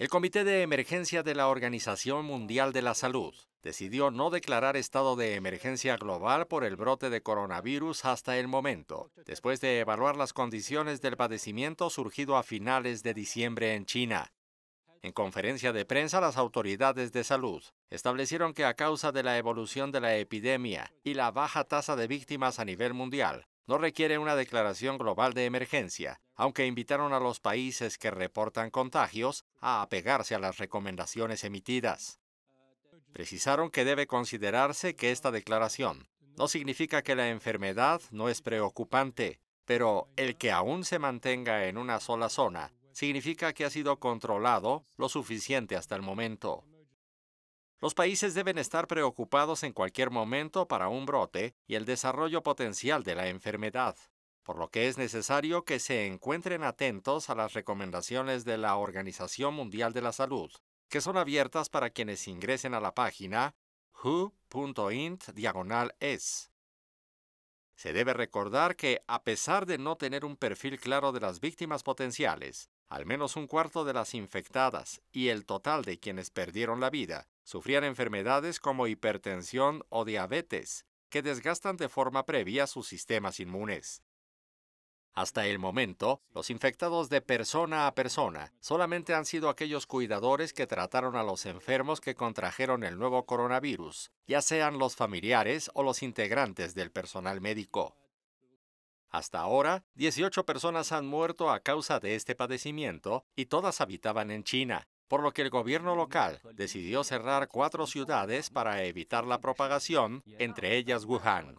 El Comité de Emergencia de la Organización Mundial de la Salud decidió no declarar estado de emergencia global por el brote de coronavirus hasta el momento, después de evaluar las condiciones del padecimiento surgido a finales de diciembre en China. En conferencia de prensa, las autoridades de salud establecieron que a causa de la evolución de la epidemia y la baja tasa de víctimas a nivel mundial, no requiere una declaración global de emergencia, aunque invitaron a los países que reportan contagios a apegarse a las recomendaciones emitidas. Precisaron que debe considerarse que esta declaración no significa que la enfermedad no es preocupante, pero el que aún se mantenga en una sola zona significa que ha sido controlado lo suficiente hasta el momento. Los países deben estar preocupados en cualquier momento para un brote y el desarrollo potencial de la enfermedad, por lo que es necesario que se encuentren atentos a las recomendaciones de la Organización Mundial de la Salud, que son abiertas para quienes ingresen a la página who.int es. Se debe recordar que, a pesar de no tener un perfil claro de las víctimas potenciales, al menos un cuarto de las infectadas y el total de quienes perdieron la vida sufrían enfermedades como hipertensión o diabetes, que desgastan de forma previa sus sistemas inmunes. Hasta el momento, los infectados de persona a persona solamente han sido aquellos cuidadores que trataron a los enfermos que contrajeron el nuevo coronavirus, ya sean los familiares o los integrantes del personal médico. Hasta ahora, 18 personas han muerto a causa de este padecimiento y todas habitaban en China, por lo que el gobierno local decidió cerrar cuatro ciudades para evitar la propagación, entre ellas Wuhan.